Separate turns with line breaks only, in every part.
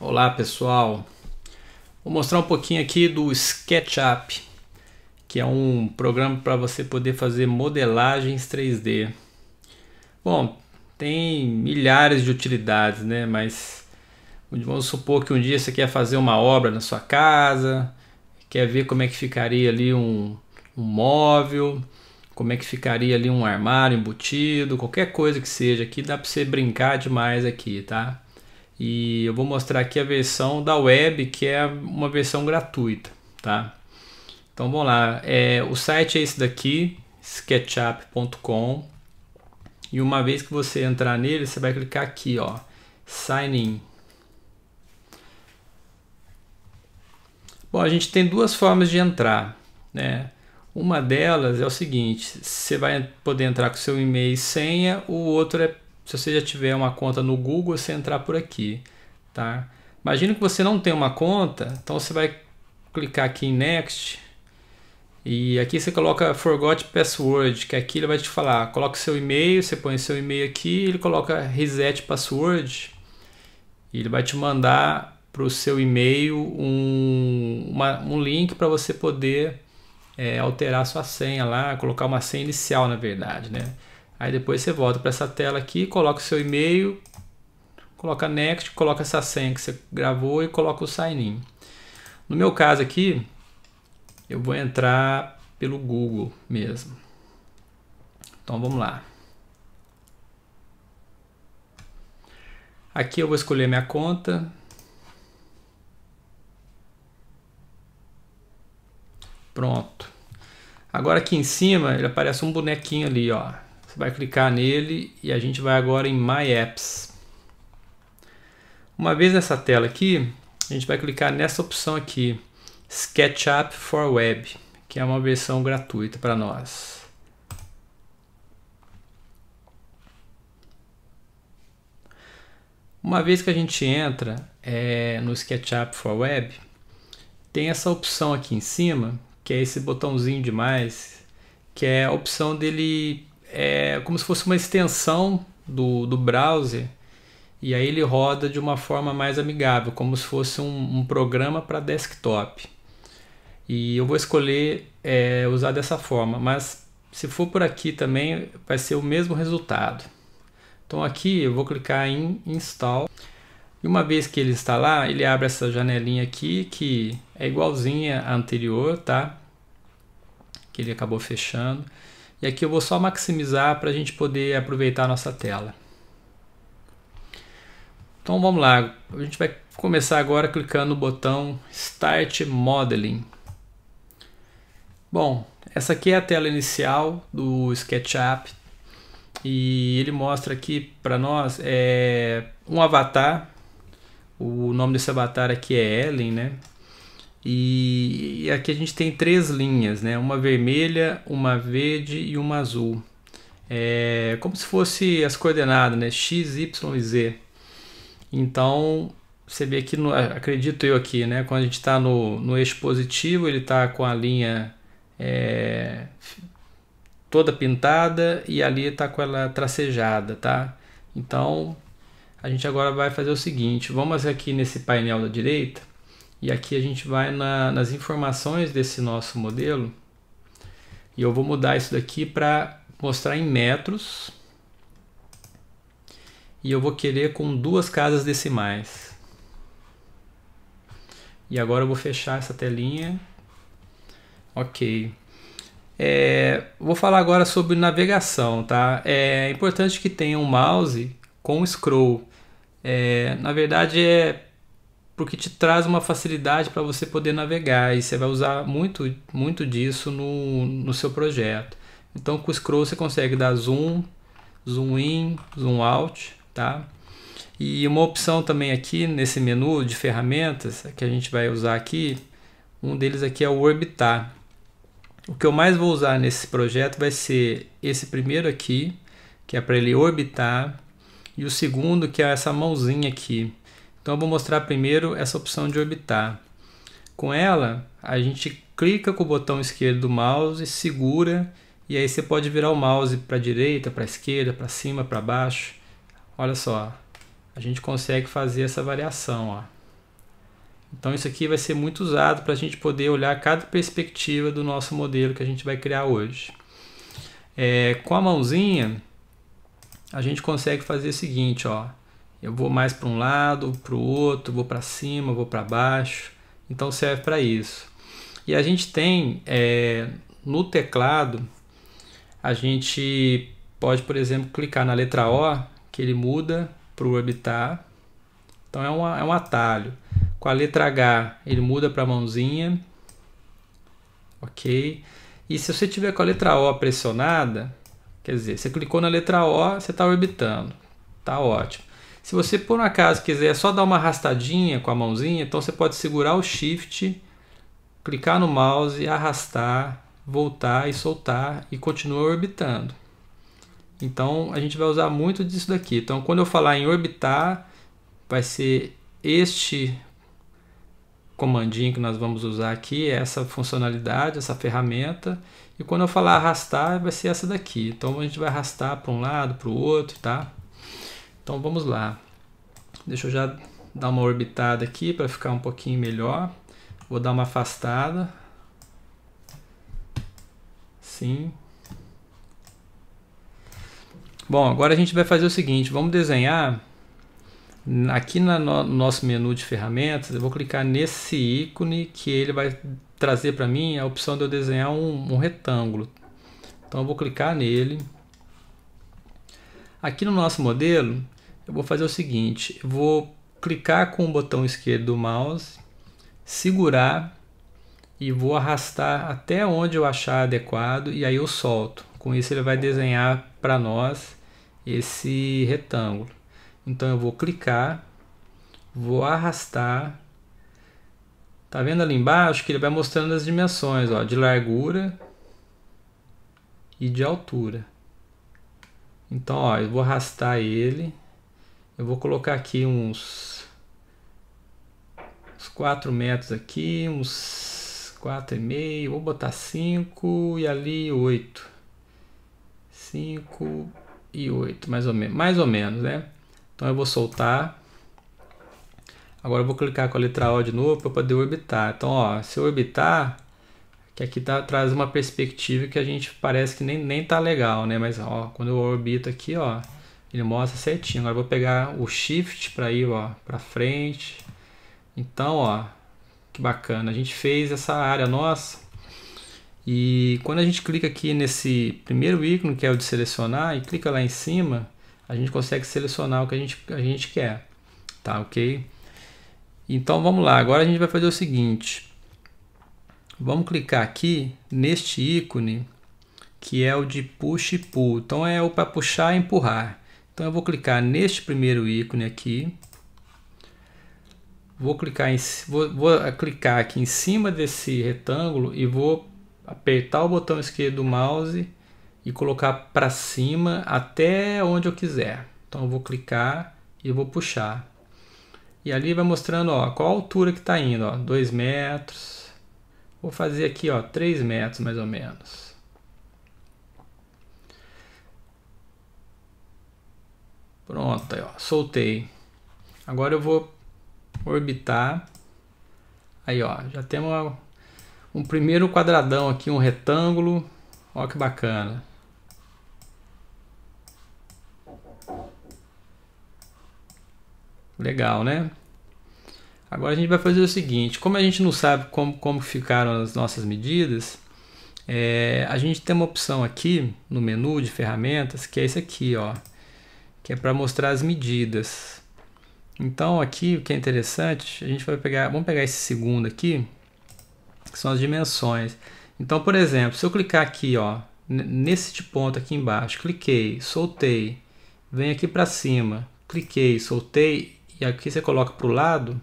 Olá pessoal, vou mostrar um pouquinho aqui do SketchUp, que é um programa para você poder fazer modelagens 3D. Bom, tem milhares de utilidades, né? Mas vamos supor que um dia você quer fazer uma obra na sua casa, quer ver como é que ficaria ali um, um móvel, como é que ficaria ali um armário embutido, qualquer coisa que seja aqui, dá para você brincar demais aqui, tá? E eu vou mostrar aqui a versão da web, que é uma versão gratuita, tá? Então vamos lá, é, o site é esse daqui, sketchup.com. E uma vez que você entrar nele, você vai clicar aqui, ó, sign in. Bom, a gente tem duas formas de entrar, né? Uma delas é o seguinte, você vai poder entrar com seu e-mail e senha, o outro é se você já tiver uma conta no Google, você entrar por aqui, tá? Imagina que você não tem uma conta, então você vai clicar aqui em Next e aqui você coloca Forgot Password, que aqui ele vai te falar, coloca seu e-mail, você põe seu e-mail aqui, ele coloca Reset Password e ele vai te mandar para o seu e-mail um, um link para você poder é, alterar sua senha lá, colocar uma senha inicial na verdade, né? Aí depois você volta para essa tela aqui, coloca o seu e-mail, coloca next, coloca essa senha que você gravou e coloca o sign in. No meu caso aqui, eu vou entrar pelo Google mesmo. Então vamos lá. Aqui eu vou escolher minha conta. Pronto. Agora aqui em cima, ele aparece um bonequinho ali, ó vai clicar nele e a gente vai agora em My Apps. Uma vez nessa tela aqui, a gente vai clicar nessa opção aqui, SketchUp for Web, que é uma versão gratuita para nós. Uma vez que a gente entra é, no SketchUp for Web, tem essa opção aqui em cima, que é esse botãozinho de mais, que é a opção dele é como se fosse uma extensão do, do browser e aí ele roda de uma forma mais amigável, como se fosse um, um programa para desktop. E eu vou escolher é, usar dessa forma, mas se for por aqui também vai ser o mesmo resultado. Então aqui eu vou clicar em install. E uma vez que ele instalar, ele abre essa janelinha aqui que é igualzinha à anterior, tá? Que ele acabou fechando. E aqui eu vou só maximizar para a gente poder aproveitar a nossa tela. Então vamos lá, a gente vai começar agora clicando no botão Start Modeling. Bom, essa aqui é a tela inicial do SketchUp e ele mostra aqui para nós é, um avatar. O nome desse avatar aqui é Ellen, né? E, e aqui a gente tem três linhas, né? Uma vermelha, uma verde e uma azul. É como se fosse as coordenadas, né? X, Y e Z. Então, você vê aqui, no, acredito eu aqui, né? Quando a gente está no, no eixo positivo, ele está com a linha é, toda pintada e ali está com ela tracejada, tá? Então, a gente agora vai fazer o seguinte, vamos aqui nesse painel da direita, e aqui a gente vai na, nas informações desse nosso modelo. E eu vou mudar isso daqui para mostrar em metros. E eu vou querer com duas casas decimais. E agora eu vou fechar essa telinha. Ok. É, vou falar agora sobre navegação, tá? É importante que tenha um mouse com scroll. É, na verdade é porque te traz uma facilidade para você poder navegar e você vai usar muito, muito disso no, no seu projeto. Então com o scroll você consegue dar zoom, zoom in, zoom out, tá? E uma opção também aqui nesse menu de ferramentas que a gente vai usar aqui, um deles aqui é o orbitar. O que eu mais vou usar nesse projeto vai ser esse primeiro aqui, que é para ele orbitar, e o segundo que é essa mãozinha aqui. Então eu vou mostrar primeiro essa opção de orbitar. Com ela, a gente clica com o botão esquerdo do mouse, segura e aí você pode virar o mouse para a direita, para a esquerda, para cima, para baixo. Olha só, a gente consegue fazer essa variação. Ó. Então isso aqui vai ser muito usado para a gente poder olhar cada perspectiva do nosso modelo que a gente vai criar hoje. É, com a mãozinha, a gente consegue fazer o seguinte, ó. Eu vou mais para um lado, para o outro, vou para cima, vou para baixo. Então serve para isso. E a gente tem é, no teclado, a gente pode, por exemplo, clicar na letra O, que ele muda para o habitar. Então é, uma, é um atalho. Com a letra H, ele muda para a mãozinha. Ok? E se você tiver com a letra O pressionada, quer dizer, você clicou na letra O, você está orbitando. Tá ótimo. Se você por um acaso quiser só dar uma arrastadinha com a mãozinha, então você pode segurar o shift, clicar no mouse, arrastar, voltar e soltar e continua orbitando. Então a gente vai usar muito disso daqui. Então quando eu falar em orbitar, vai ser este comandinho que nós vamos usar aqui, essa funcionalidade, essa ferramenta. E quando eu falar arrastar, vai ser essa daqui. Então a gente vai arrastar para um lado, para o outro, tá? Então vamos lá. Deixa eu já dar uma orbitada aqui para ficar um pouquinho melhor. Vou dar uma afastada. Sim. Bom, agora a gente vai fazer o seguinte, vamos desenhar aqui no, nosso menu de ferramentas, eu vou clicar nesse ícone que ele vai trazer para mim a opção de eu desenhar um, um retângulo. Então eu vou clicar nele. Aqui no nosso modelo, eu vou fazer o seguinte: eu vou clicar com o botão esquerdo do mouse, segurar e vou arrastar até onde eu achar adequado e aí eu solto. Com isso ele vai desenhar para nós esse retângulo. Então eu vou clicar, vou arrastar. Tá vendo ali embaixo que ele vai mostrando as dimensões, ó, de largura e de altura. Então, ó, eu vou arrastar ele eu vou colocar aqui uns, uns 4 metros aqui, uns 4,5, vou botar 5 e ali 8. 5 e 8, mais ou menos, mais ou menos, né? Então eu vou soltar. Agora eu vou clicar com a letra O de novo para poder orbitar. Então, ó, se eu orbitar, que aqui tá, traz uma perspectiva que a gente parece que nem, nem tá legal, né? Mas ó, quando eu orbito aqui, ó, ele mostra certinho. Agora eu vou pegar o shift para ir ó, para frente. Então, ó, que bacana. A gente fez essa área nossa. E quando a gente clica aqui nesse primeiro ícone, que é o de selecionar, e clica lá em cima, a gente consegue selecionar o que a gente, a gente quer. Tá, ok? Então, vamos lá. Agora a gente vai fazer o seguinte. Vamos clicar aqui neste ícone que é o de push e pull. Então é o para puxar e empurrar. Então eu vou clicar neste primeiro ícone aqui. Vou clicar, em, vou, vou eh, clicar aqui em cima desse retângulo e vou apertar o botão esquerdo do mouse e colocar para cima até onde eu quiser. Então eu vou clicar e vou puxar. E ali vai mostrando ó, qual a altura que está indo. 2 metros. Vou fazer aqui 3 metros mais ou menos. Pronto, aí, ó, soltei. Agora eu vou orbitar. Aí, ó, já temos uma, um primeiro quadradão aqui, um retângulo. Ó que bacana. Legal, né? Agora a gente vai fazer o seguinte, como a gente não sabe como, como ficaram as nossas medidas, é, a gente tem uma opção aqui no menu de ferramentas que é esse aqui, ó que é para mostrar as medidas. Então aqui o que é interessante, a gente vai pegar, vamos pegar esse segundo aqui, que são as dimensões. Então, por exemplo, se eu clicar aqui, ó, nesse ponto aqui embaixo, cliquei, soltei, venho aqui para cima, cliquei, soltei e aqui você coloca para o lado,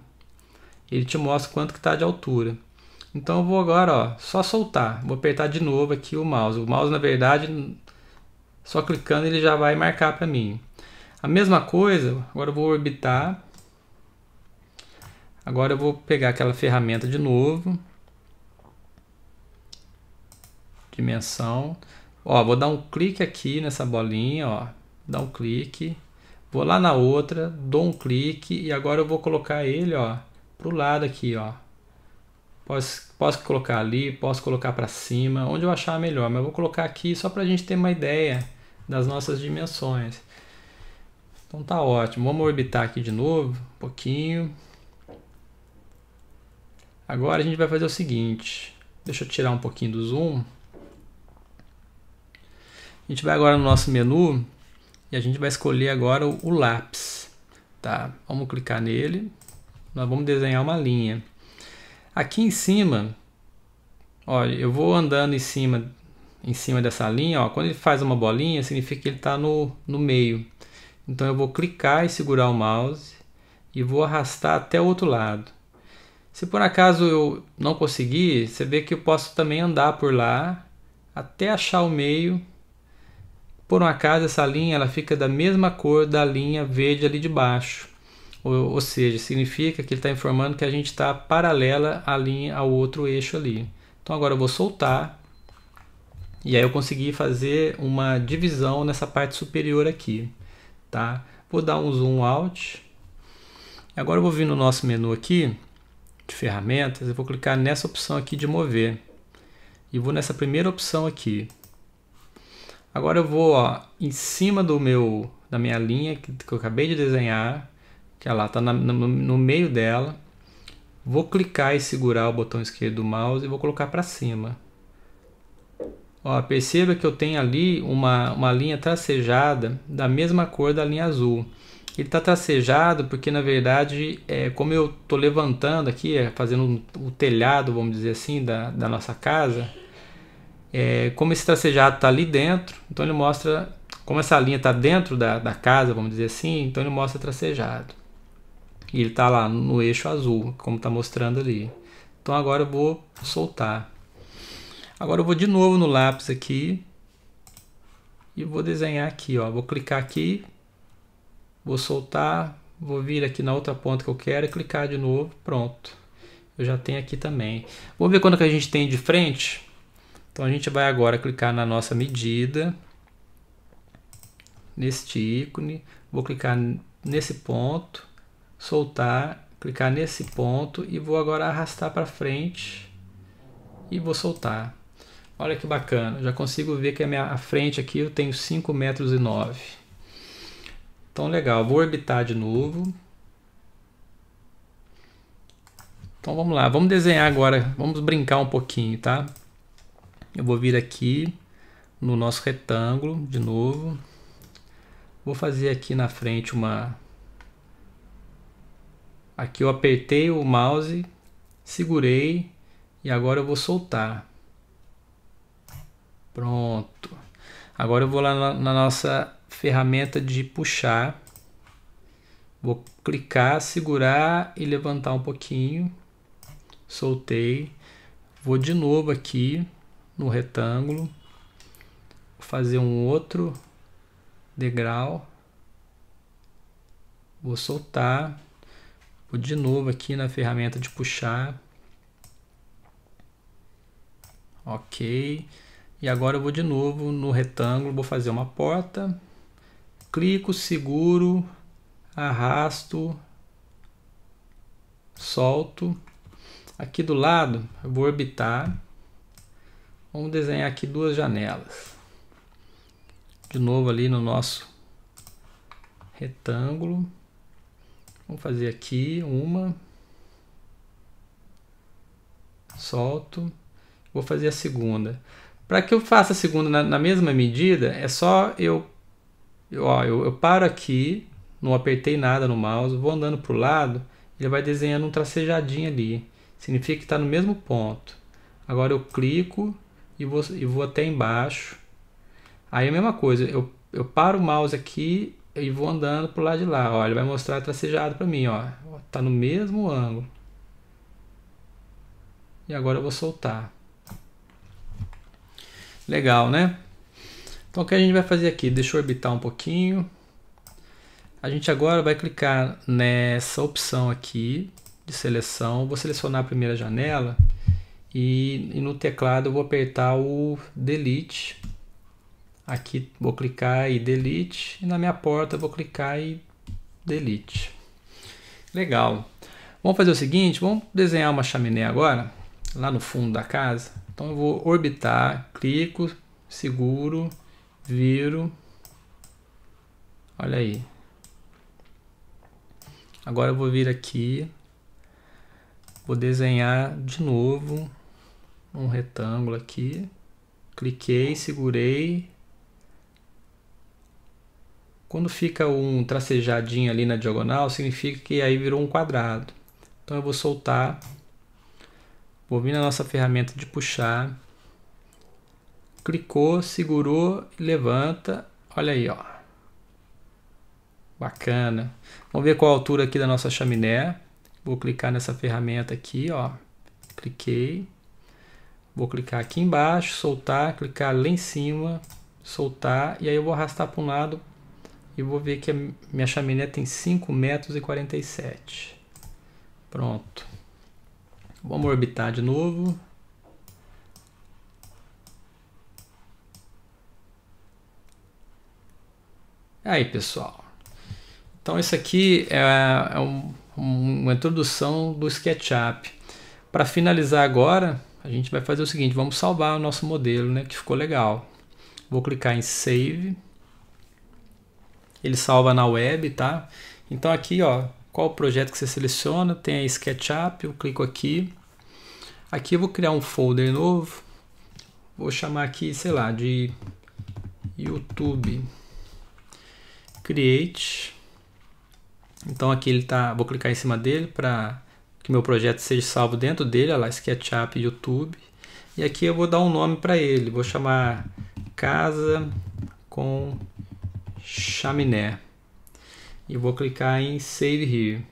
ele te mostra quanto que está de altura. Então eu vou agora, ó, só soltar, vou apertar de novo aqui o mouse. O mouse na verdade, só clicando ele já vai marcar para mim. A mesma coisa, agora eu vou orbitar. Agora eu vou pegar aquela ferramenta de novo. Dimensão. Ó, vou dar um clique aqui nessa bolinha, ó. Dá um clique. Vou lá na outra, dou um clique e agora eu vou colocar ele, ó, pro lado aqui, ó. Posso, posso colocar ali, posso colocar para cima, onde eu achar melhor, mas eu vou colocar aqui só para a gente ter uma ideia das nossas dimensões. Então tá ótimo. Vamos orbitar aqui de novo, um pouquinho. Agora a gente vai fazer o seguinte. Deixa eu tirar um pouquinho do zoom. A gente vai agora no nosso menu e a gente vai escolher agora o, o lápis. Tá? Vamos clicar nele. Nós vamos desenhar uma linha. Aqui em cima, olha, eu vou andando em cima, em cima dessa linha. Ó, quando ele faz uma bolinha, significa que ele está no, no meio. Então eu vou clicar e segurar o mouse e vou arrastar até o outro lado. Se por acaso eu não conseguir, você vê que eu posso também andar por lá até achar o meio. Por um acaso essa linha ela fica da mesma cor da linha verde ali de baixo. Ou, ou seja, significa que ele está informando que a gente está paralela à linha ao outro eixo ali. Então agora eu vou soltar e aí eu consegui fazer uma divisão nessa parte superior aqui tá? Vou dar um zoom out. Agora eu vou vir no nosso menu aqui de ferramentas, eu vou clicar nessa opção aqui de mover. E vou nessa primeira opção aqui. Agora eu vou ó, em cima do meu da minha linha que, que eu acabei de desenhar, que ela está no, no meio dela. Vou clicar e segurar o botão esquerdo do mouse e vou colocar para cima. Ó, perceba que eu tenho ali uma, uma linha tracejada da mesma cor da linha azul. Ele está tracejado porque, na verdade, é, como eu estou levantando aqui, é, fazendo o telhado, vamos dizer assim, da, da nossa casa, é, como esse tracejado está ali dentro, então ele mostra, como essa linha está dentro da, da casa, vamos dizer assim, então ele mostra tracejado. E ele está lá no eixo azul, como está mostrando ali. Então agora eu vou soltar. Agora eu vou de novo no lápis aqui e vou desenhar aqui, ó. Vou clicar aqui, vou soltar, vou vir aqui na outra ponta que eu quero e clicar de novo, pronto. Eu já tenho aqui também. Vamos ver quanto que a gente tem de frente? Então a gente vai agora clicar na nossa medida, neste ícone, vou clicar nesse ponto, soltar, clicar nesse ponto e vou agora arrastar para frente e vou soltar. Olha que bacana, já consigo ver que a minha a frente aqui eu tenho 5 metros e 9. Então legal, vou orbitar de novo. Então vamos lá, vamos desenhar agora, vamos brincar um pouquinho, tá? Eu vou vir aqui no nosso retângulo de novo. Vou fazer aqui na frente uma... Aqui eu apertei o mouse, segurei e agora eu vou soltar. Pronto. Agora eu vou lá na, na nossa ferramenta de puxar. Vou clicar, segurar e levantar um pouquinho. Soltei. Vou de novo aqui no retângulo. Vou fazer um outro degrau. Vou soltar. Vou de novo aqui na ferramenta de puxar. Ok. E agora eu vou de novo no retângulo, vou fazer uma porta, clico, seguro, arrasto, solto. Aqui do lado eu vou orbitar. Vamos desenhar aqui duas janelas. De novo ali no nosso retângulo. Vamos fazer aqui uma. Solto. Vou fazer a segunda. Para que eu faça a segunda na, na, mesma medida, é só eu, eu, ó, eu, eu paro aqui, não apertei nada no mouse, vou andando para o lado, ele vai desenhando um tracejadinho ali. Significa que está no mesmo ponto. Agora eu clico e vou, e vou até embaixo. Aí é a mesma coisa, eu, eu paro o mouse aqui e vou andando pro lado de lá. Ó, ele vai mostrar tracejado para mim, ó. está no mesmo ângulo. E agora eu vou soltar. Legal, né? Então o que a gente vai fazer aqui? Deixa eu orbitar um pouquinho. A gente agora vai clicar nessa opção aqui de seleção. Vou selecionar a primeira janela e, e no teclado eu vou apertar o Delete. Aqui vou clicar e Delete. E na minha porta eu vou clicar e Delete. Legal. Vamos fazer o seguinte, vamos desenhar uma chaminé agora, lá no fundo da casa. Então eu vou orbitar, clico, seguro, viro. Olha aí. Agora eu vou vir aqui, vou desenhar de novo um retângulo aqui. Cliquei, segurei. Quando fica um tracejadinho ali na diagonal, significa que aí virou um quadrado. Então eu vou soltar Vou vir na nossa ferramenta de puxar. Clicou, segurou, levanta. Olha aí, ó. Bacana. Vamos ver qual a altura aqui da nossa chaminé. Vou clicar nessa ferramenta aqui, ó. Cliquei. Vou clicar aqui embaixo, soltar, clicar lá em cima, soltar. E aí eu vou arrastar para um lado e vou ver que a minha chaminé tem 5,47 metros e 47. Pronto. Vamos orbitar de novo. Aí, pessoal. Então, isso aqui é, é um, uma introdução do SketchUp. Para finalizar agora, a gente vai fazer o seguinte, vamos salvar o nosso modelo, né, que ficou legal. Vou clicar em Save. Ele salva na web, tá? Então aqui, ó, qual projeto que você seleciona, tem a SketchUp, eu clico aqui. Aqui eu vou criar um folder novo, vou chamar aqui, sei lá, de YouTube Create. Então aqui ele tá, vou clicar em cima dele para que meu projeto seja salvo dentro dele, olha lá, SketchUp YouTube. E aqui eu vou dar um nome para ele, vou chamar Casa com Chaminé e vou clicar em Save Here.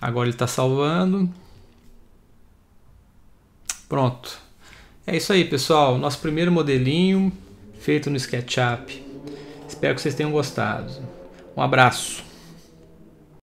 Agora ele está salvando. Pronto. É isso aí, pessoal. Nosso primeiro modelinho feito no SketchUp. Espero que vocês tenham gostado. Um abraço.